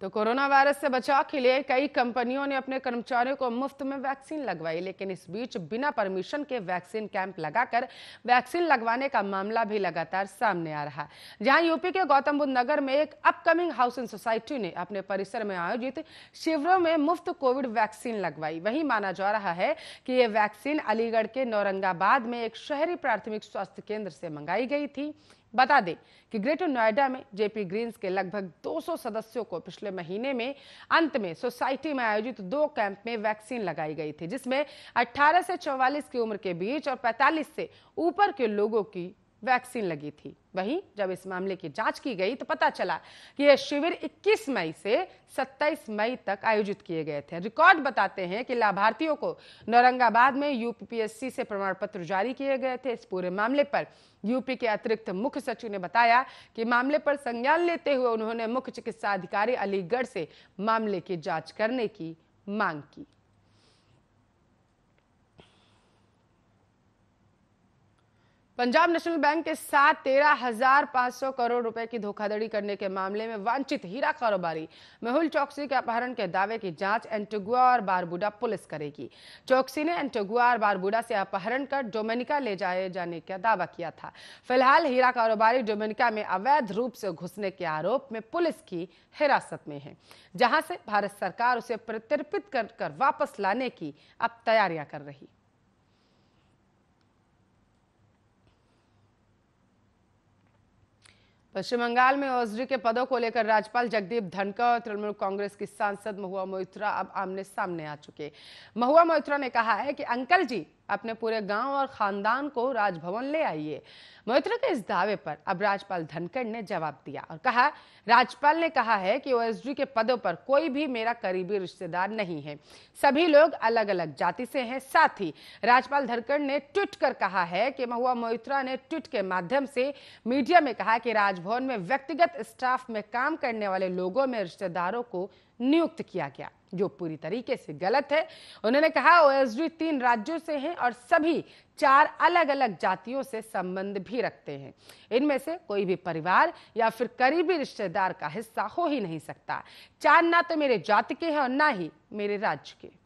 तो corona virus से बचाव के लिए कई कंपनियों ने अपने कर्मचारियों को मुफ्त में वैक्सीन लगवाई लेकिन इस बीच बिना परमिशन के वैक्सीन कैंप लगाकर वैक्सीन लगवाने का मामला भी लगातार सामने आ रहा जहां यूपी के गौतम बुद्ध नगर में एक अपकमिंग हाउसिंग सोसाइटी ने अपने परिसर में आयोजित शिविरों में मुफ्त कोविड वैक्सीन लगवाई वही माना जा रहा है कि ये वैक्सीन अलीगढ़ के नौरंगाबाद में एक शहरी प्राथमिक स्वास्थ्य केंद्र से मंगाई गई थी बता दें कि ग्रेटर नोएडा में जेपी ग्रीन्स के लगभग 200 सदस्यों को पिछले पिछले महीने में अंत में सोसाइटी में आयोजित दो कैंप में वैक्सीन लगाई गई थी जिसमें 18 से 44 की उम्र के बीच और 45 से ऊपर के लोगों की वैक्सीन लगी थी वहीं जब इस मामले की जांच की गई तो पता चला कि यह शिविर 21 मई से 27 मई तक आयोजित किए गए थे रिकॉर्ड बताते हैं कि लाभार्थियों को नौरंगाबाद में यूपीपीएससी से प्रमाण पत्र जारी किए गए थे इस पूरे मामले पर यूपी के अतिरिक्त मुख्य सचिव ने बताया कि मामले पर संज्ञान लेते हुए उन्होंने मुख्य चिकित्सा अधिकारी अलीगढ़ से मामले की जांच करने की मांग की पंजाब नेशनल बैंक के साथ तेरह हजार पांच सौ करोड़ रुपए की धोखाधड़ी करने के मामले में वांछित हीरा कारोबारी मेहुल चौकसी के अपहरण के दावे की जांच एंटोगुआ और बारबुडा पुलिस करेगी चौकसी ने एंटोगुआ और बारबुडा से अपहरण कर डोमेनिका ले जाए जाने का दावा किया था फिलहाल हीरा कारोबारी डोमेनिका में अवैध रूप से घुसने के आरोप में पुलिस की हिरासत में है जहां से भारत सरकार उसे प्रत्यर्पित कर, कर वापस लाने की अब तैयारियां कर रही पश्चिम बंगाल में ओजरी के पदों को लेकर राज्यपाल जगदीप धनखड़ और तृणमूल कांग्रेस की सांसद महुआ मोइत्रा अब आमने सामने आ चुके महुआ मोइत्रा ने कहा है कि अंकल जी अपने पूरे गांव और खानदान को राजभवन ले आइए मोहित्रा के इस दावे पर अब राजपाल धनखड़ ने जवाब दिया और कहा राजपाल ने कहा है कि ओएसडी के पदों पर कोई भी मेरा करीबी रिश्तेदार नहीं है सभी लोग अलग अलग जाति से हैं साथ ही राजपाल धनखड़ ने ट्वीट कर कहा है कि महुआ मोहित्रा ने ट्वीट के माध्यम से मीडिया में कहा कि राजभवन में व्यक्तिगत स्टाफ में काम करने वाले लोगों में रिश्तेदारों को नियुक्त किया गया जो पूरी तरीके से गलत है उन्होंने कहा ओएसडी तीन राज्यों से हैं और सभी चार अलग अलग जातियों से संबंध भी रखते हैं इनमें से कोई भी परिवार या फिर करीबी रिश्तेदार का हिस्सा हो ही नहीं सकता चार ना तो मेरे जाति के हैं और ना ही मेरे राज्य के